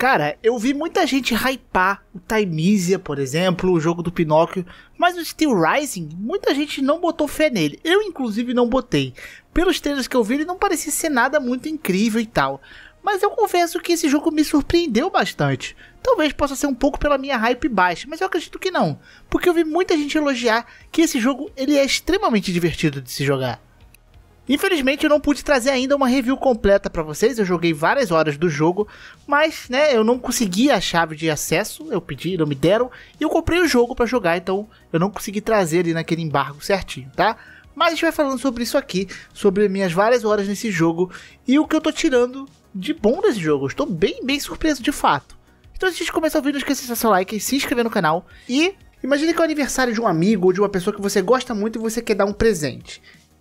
Cara, eu vi muita gente hypar o Timezia, por exemplo, o jogo do Pinóquio, mas o Steel Rising, muita gente não botou fé nele. Eu, inclusive, não botei. Pelos trailers que eu vi, ele não parecia ser nada muito incrível e tal. Mas eu confesso que esse jogo me surpreendeu bastante. Talvez possa ser um pouco pela minha hype baixa, mas eu acredito que não, porque eu vi muita gente elogiar que esse jogo ele é extremamente divertido de se jogar. Infelizmente eu não pude trazer ainda uma review completa para vocês, eu joguei várias horas do jogo, mas né, eu não consegui a chave de acesso, eu pedi, não me deram, e eu comprei o jogo para jogar, então eu não consegui trazer ele naquele embargo certinho, tá? Mas a gente vai falando sobre isso aqui, sobre minhas várias horas nesse jogo e o que eu tô tirando de bom desse jogo. Eu estou bem, bem surpreso de fato. Então, antes de começar o vídeo, não esqueça de deixar seu like, se inscrever no canal e Imagine que é o aniversário de um amigo ou de uma pessoa que você gosta muito e você quer dar um presente.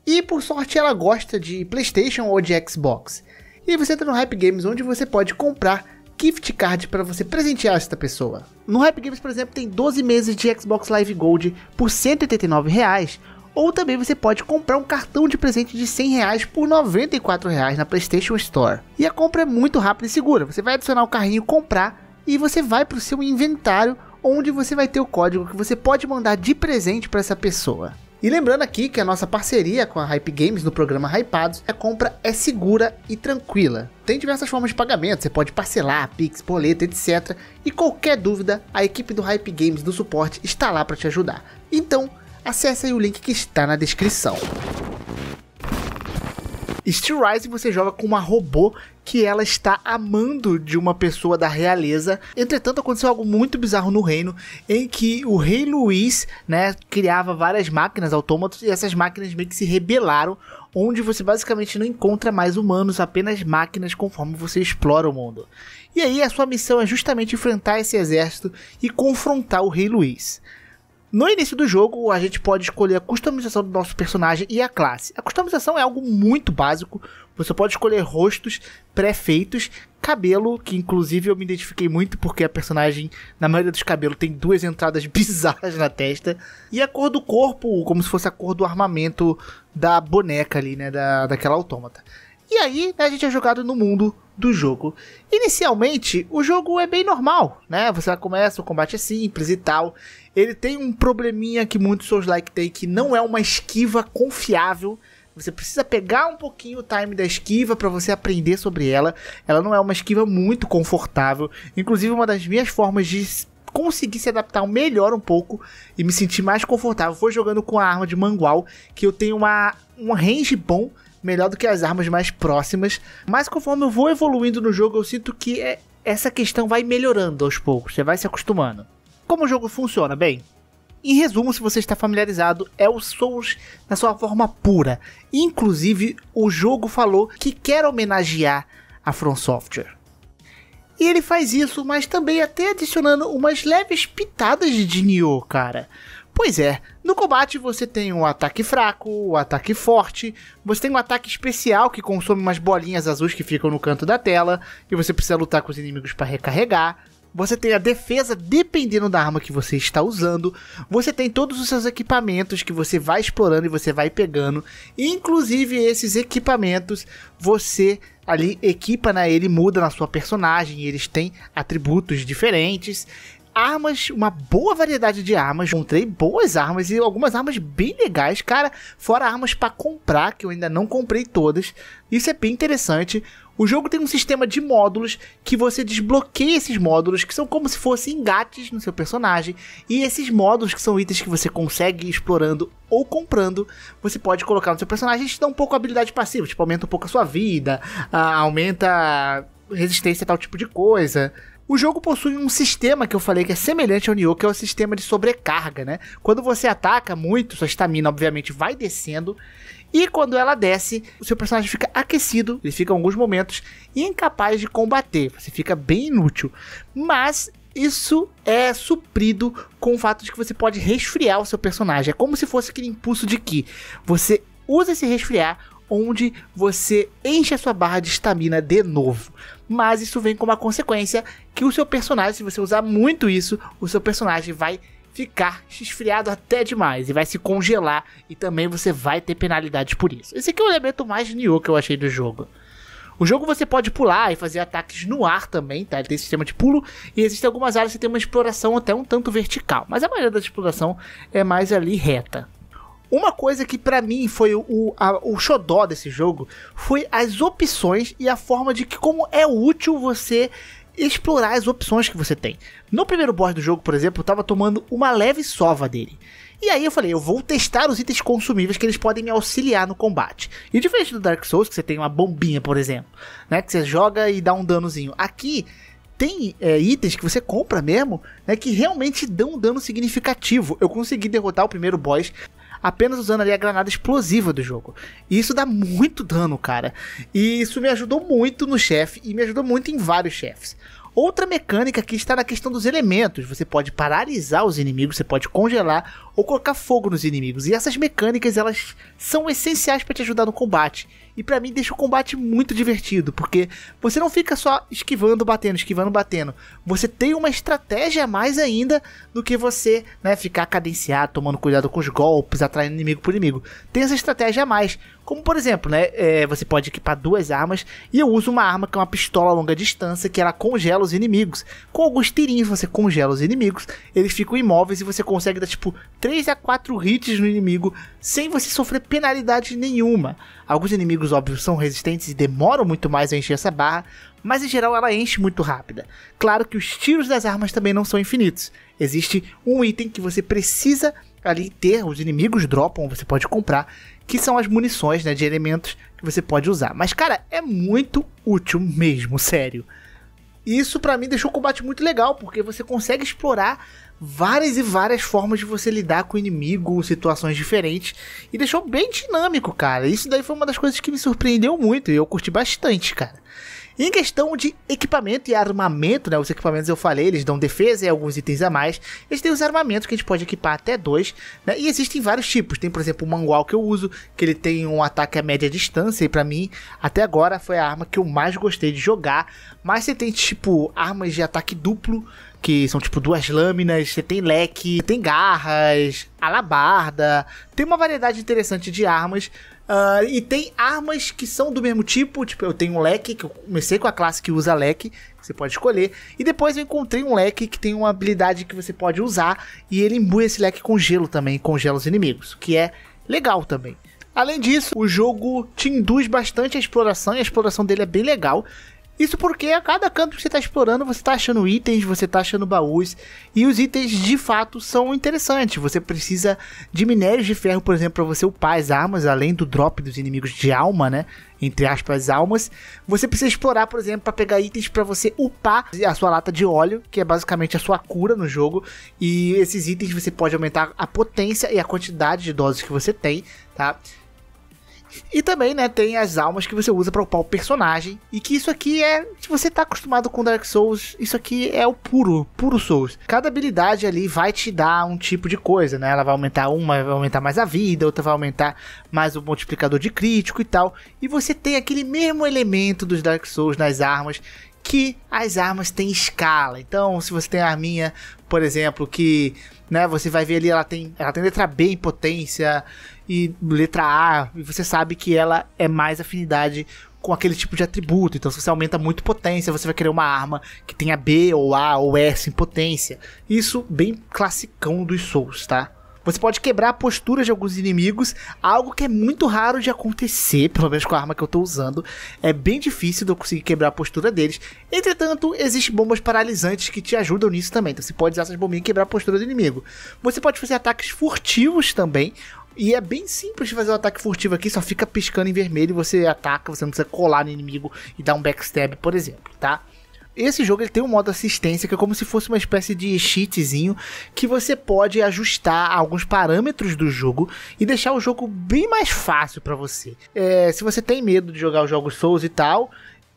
E por sorte ela gosta de PlayStation ou de Xbox. E você entra no Hype Games onde você pode comprar gift card para você presentear esta pessoa. No Hype Games, por exemplo, tem 12 meses de Xbox Live Gold por R$ 189, reais, ou também você pode comprar um cartão de presente de R$ 100 reais por R$ 94 reais na PlayStation Store. E a compra é muito rápida e segura. Você vai adicionar o carrinho, comprar e você vai para o seu inventário onde você vai ter o código que você pode mandar de presente para essa pessoa. E lembrando aqui que a nossa parceria com a Hype Games no programa Hypados, a é compra é segura e tranquila. Tem diversas formas de pagamento, você pode parcelar, Pix, boleto, etc. E qualquer dúvida, a equipe do Hype Games do suporte está lá para te ajudar. Então, acesse aí o link que está na descrição. Steel Rising você joga com uma robô que ela está amando de uma pessoa da realeza. Entretanto, aconteceu algo muito bizarro no reino, em que o rei Luiz, né, criava várias máquinas autômatos e essas máquinas meio que se rebelaram, onde você basicamente não encontra mais humanos, apenas máquinas conforme você explora o mundo. E aí a sua missão é justamente enfrentar esse exército e confrontar o rei Luiz. No início do jogo, a gente pode escolher a customização do nosso personagem e a classe. A customização é algo muito básico. Você pode escolher rostos pré-feitos, cabelo, que inclusive eu me identifiquei muito porque a personagem, na maioria dos cabelos, tem duas entradas bizarras na testa, e a cor do corpo, como se fosse a cor do armamento da boneca ali, né, da, daquela autômata. E aí, né, a gente é jogado no mundo do jogo. Inicialmente, o jogo é bem normal, né? Você começa, o combate é simples e tal. Ele tem um probleminha que muitos souls like tem, que não é uma esquiva confiável. Você precisa pegar um pouquinho o time da esquiva para você aprender sobre ela. Ela não é uma esquiva muito confortável. Inclusive, uma das minhas formas de conseguir se adaptar melhor um pouco e me sentir mais confortável foi jogando com a arma de mangual, que eu tenho uma, um range bom, melhor do que as armas mais próximas. Mas conforme eu vou evoluindo no jogo, eu sinto que é, essa questão vai melhorando aos poucos, você vai se acostumando. Como o jogo funciona? Bem, em resumo, se você está familiarizado, é o Souls na sua forma pura. Inclusive, o jogo falou que quer homenagear a From Software. E ele faz isso, mas também até adicionando umas leves pitadas de Nioh, cara. Pois é, no combate você tem um ataque fraco, o um ataque forte, você tem um ataque especial que consome umas bolinhas azuis que ficam no canto da tela, e você precisa lutar com os inimigos para recarregar você tem a defesa dependendo da arma que você está usando, você tem todos os seus equipamentos que você vai explorando e você vai pegando, inclusive esses equipamentos você ali equipa na né? ele muda na sua personagem, eles têm atributos diferentes. Armas, uma boa variedade de armas. Encontrei boas armas e algumas armas bem legais, cara. Fora armas para comprar, que eu ainda não comprei todas. Isso é bem interessante. O jogo tem um sistema de módulos que você desbloqueia esses módulos que são como se fossem engates no seu personagem. E esses módulos, que são itens que você consegue explorando ou comprando, você pode colocar no seu personagem e te dá um pouco habilidade passiva, tipo, aumenta um pouco a sua vida, aumenta a resistência a tal tipo de coisa. O jogo possui um sistema que eu falei que é semelhante ao Nioh, que é o sistema de sobrecarga, né? Quando você ataca muito, sua estamina obviamente vai descendo e quando ela desce, o seu personagem fica aquecido, ele fica alguns momentos incapaz de combater, você fica bem inútil. Mas isso é suprido com o fato de que você pode resfriar o seu personagem. É como se fosse aquele impulso de que você usa esse resfriar onde você enche a sua barra de estamina de novo. Mas isso vem como a consequência que o seu personagem, se você usar muito isso, o seu personagem vai ficar esfriado até demais e vai se congelar e também você vai ter penalidades por isso. Esse aqui é o elemento mais new que eu achei do jogo. O jogo você pode pular e fazer ataques no ar também, tá? Ele tem sistema de pulo e existem algumas áreas que tem uma exploração até um tanto vertical, mas a maioria da exploração é mais ali reta. Uma coisa que para mim foi o, a, o xodó desse jogo foi as opções e a forma de que como é útil você explorar as opções que você tem. No primeiro boss do jogo, por exemplo, eu tava tomando uma leve sova dele. E aí eu falei, eu vou testar os itens consumíveis que eles podem me auxiliar no combate. E diferente do Dark Souls, que você tem uma bombinha, por exemplo, né, que você joga e dá um danozinho. Aqui tem é, itens que você compra mesmo, né, que realmente dão um dano significativo. Eu consegui derrotar o primeiro boss apenas usando ali a granada explosiva do jogo. E isso dá muito dano, cara. E isso me ajudou muito no chefe e me ajudou muito em vários chefes. Outra mecânica aqui está na questão dos elementos. Você pode paralisar os inimigos, você pode congelar ou colocar fogo nos inimigos. E essas mecânicas elas são essenciais para te ajudar no combate. E para mim deixa o combate muito divertido, porque você não fica só esquivando, batendo, esquivando, batendo. Você tem uma estratégia a mais ainda do que você né, ficar cadenciado, tomando cuidado com os golpes, atraindo inimigo por inimigo. Tem essa estratégia a mais. Como, por exemplo, né? É, você pode equipar duas armas e eu uso uma arma que é uma pistola a longa distância que ela congela os inimigos. Com alguns tirinhos você congela os inimigos, eles ficam imóveis e você consegue dar tipo 3 a 4 hits no inimigo sem você sofrer penalidade nenhuma. Alguns inimigos, óbvio, são resistentes e demoram muito mais a encher essa barra, mas em geral ela enche muito rápida. Claro que os tiros das armas também não são infinitos. Existe um item que você precisa ali ter, os inimigos dropam, você pode comprar, que são as munições né, de elementos que você pode usar. Mas, cara, é muito útil mesmo, sério. Isso para mim deixou o combate muito legal, porque você consegue explorar várias e várias formas de você lidar com o inimigo, situações diferentes, e deixou bem dinâmico, cara. Isso daí foi uma das coisas que me surpreendeu muito e eu curti bastante, cara em questão de equipamento e armamento, né? Os equipamentos eu falei, eles dão defesa e alguns itens a mais. Eles têm os armamentos que a gente pode equipar até dois, né? E existem vários tipos. Tem, por exemplo, o Mangual que eu uso, que ele tem um ataque a média distância. E para mim, até agora, foi a arma que eu mais gostei de jogar. Mas você tem, tipo, armas de ataque duplo, que são tipo duas lâminas, você tem leque, tem garras, alabarda, tem uma variedade interessante de armas Uh, e tem armas que são do mesmo tipo. Tipo, eu tenho um leque, que eu comecei com a classe que usa leque, você pode escolher. E depois eu encontrei um leque que tem uma habilidade que você pode usar. E ele imbui esse leque com gelo também, congela os inimigos, que é legal também. Além disso, o jogo te induz bastante à exploração e a exploração dele é bem legal. Isso porque a cada canto que você está explorando, você está achando itens, você está achando baús, e os itens de fato são interessantes. Você precisa de minérios de ferro, por exemplo, para você upar as armas, além do drop dos inimigos de alma, né? Entre aspas, almas. Você precisa explorar, por exemplo, para pegar itens para você upar a sua lata de óleo, que é basicamente a sua cura no jogo. E esses itens você pode aumentar a potência e a quantidade de doses que você tem, tá? E também, né, tem as almas que você usa para upar o personagem. E que isso aqui é. Se você tá acostumado com Dark Souls, isso aqui é o puro, puro Souls. Cada habilidade ali vai te dar um tipo de coisa, né? Ela vai aumentar uma, vai aumentar mais a vida, outra vai aumentar mais o multiplicador de crítico e tal. E você tem aquele mesmo elemento dos Dark Souls nas armas que as armas têm escala. Então, se você tem a arminha, por exemplo, que né, você vai ver ali, ela tem, ela tem letra B em potência e letra A, e você sabe que ela é mais afinidade com aquele tipo de atributo. Então, se você aumenta muito potência, você vai querer uma arma que tenha B ou A ou S em potência. Isso bem classicão dos Souls, tá? Você pode quebrar a postura de alguns inimigos, algo que é muito raro de acontecer, pelo menos com a arma que eu tô usando. É bem difícil de eu conseguir quebrar a postura deles. Entretanto, existem bombas paralisantes que te ajudam nisso também. Então você pode usar essas bombinhas e quebrar a postura do inimigo. Você pode fazer ataques furtivos também, e é bem simples de fazer o um ataque furtivo aqui, só fica piscando em vermelho e você ataca, você não precisa colar no inimigo e dar um backstab, por exemplo, tá? Esse jogo ele tem um modo assistência que é como se fosse uma espécie de cheatzinho que você pode ajustar alguns parâmetros do jogo e deixar o jogo bem mais fácil para você. É, se você tem medo de jogar os jogos Souls e tal,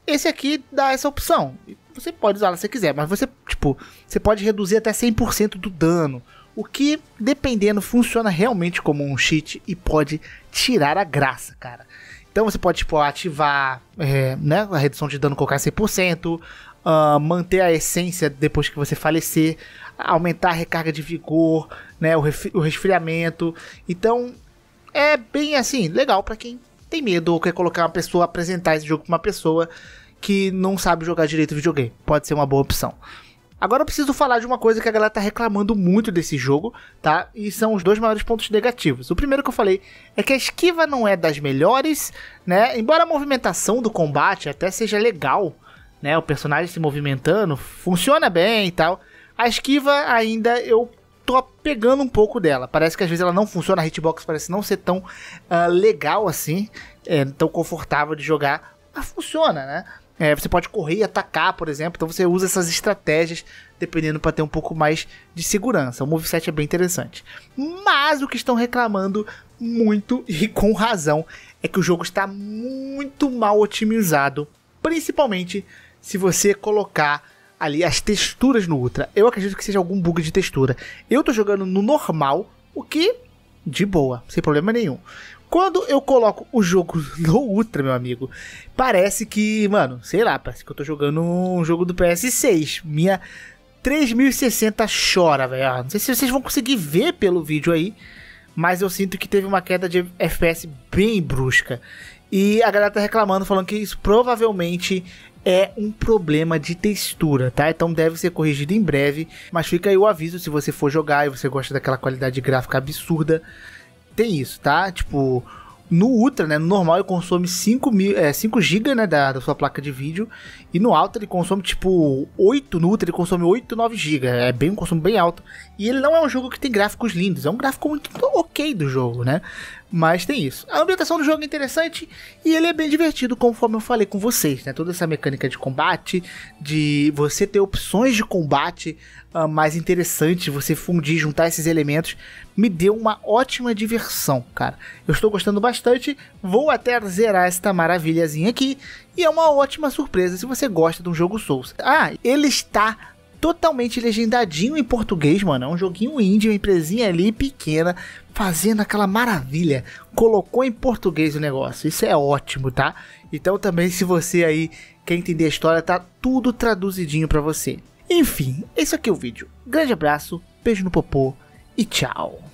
esse aqui dá essa opção. Você pode usar se quiser, mas você, tipo, você pode reduzir até 100% do dano. O que, dependendo, funciona realmente como um cheat e pode tirar a graça, cara. Então você pode, tipo, ativar é, né, a redução de dano colocar 100%, uh, manter a essência depois que você falecer, aumentar a recarga de vigor, né, o, o resfriamento. Então, é bem assim, legal para quem tem medo ou quer colocar uma pessoa, apresentar esse jogo pra uma pessoa que não sabe jogar direito videogame. Pode ser uma boa opção. Agora eu preciso falar de uma coisa que a galera tá reclamando muito desse jogo, tá? E são os dois maiores pontos negativos. O primeiro que eu falei é que a esquiva não é das melhores, né? Embora a movimentação do combate até seja legal, né? O personagem se movimentando, funciona bem e tal. A esquiva ainda eu tô pegando um pouco dela. Parece que às vezes ela não funciona, a hitbox parece não ser tão uh, legal assim, é, tão confortável de jogar, mas funciona, né? É, você pode correr e atacar, por exemplo. Então você usa essas estratégias dependendo para ter um pouco mais de segurança. O moveset é bem interessante. Mas o que estão reclamando muito e com razão é que o jogo está muito mal otimizado, principalmente se você colocar ali as texturas no Ultra. Eu acredito que seja algum bug de textura. Eu tô jogando no normal, o que de boa, sem problema nenhum. Quando eu coloco o jogo no Ultra, meu amigo, parece que, mano, sei lá, parece que eu tô jogando um jogo do PS6. Minha 3060 chora, velho. Ah, não sei se vocês vão conseguir ver pelo vídeo aí, mas eu sinto que teve uma queda de FPS bem brusca. E a galera tá reclamando, falando que isso provavelmente é um problema de textura, tá? Então deve ser corrigido em breve, mas fica aí o aviso se você for jogar e você gosta daquela qualidade gráfica absurda, tem isso, tá? Tipo, no Ultra, né, no normal, ele consome 5, mil, é, 5 GB né, da, da, sua placa de vídeo. E no alto ele consome tipo 8. No Ultra ele consome 8, 9 GB. É bem um consumo bem alto. E ele não é um jogo que tem gráficos lindos. É um gráfico muito ok do jogo, né? Mas tem isso. A ambientação do jogo é interessante e ele é bem divertido, conforme eu falei com vocês, né? Toda essa mecânica de combate, de você ter opções de combate uh, mais interessante, você fundir, juntar esses elementos, me deu uma ótima diversão, cara. Eu estou gostando bastante, vou até zerar esta maravilhazinha aqui, e é uma ótima surpresa se você gosta de um jogo Souls. Ah, ele está totalmente legendadinho em português, mano. É um joguinho indie, uma empresinha ali pequena, fazendo aquela maravilha. Colocou em português o negócio. Isso é ótimo, tá? Então também se você aí quer entender a história, tá tudo traduzidinho para você. Enfim, esse aqui é o vídeo. Grande abraço, beijo no popô e tchau.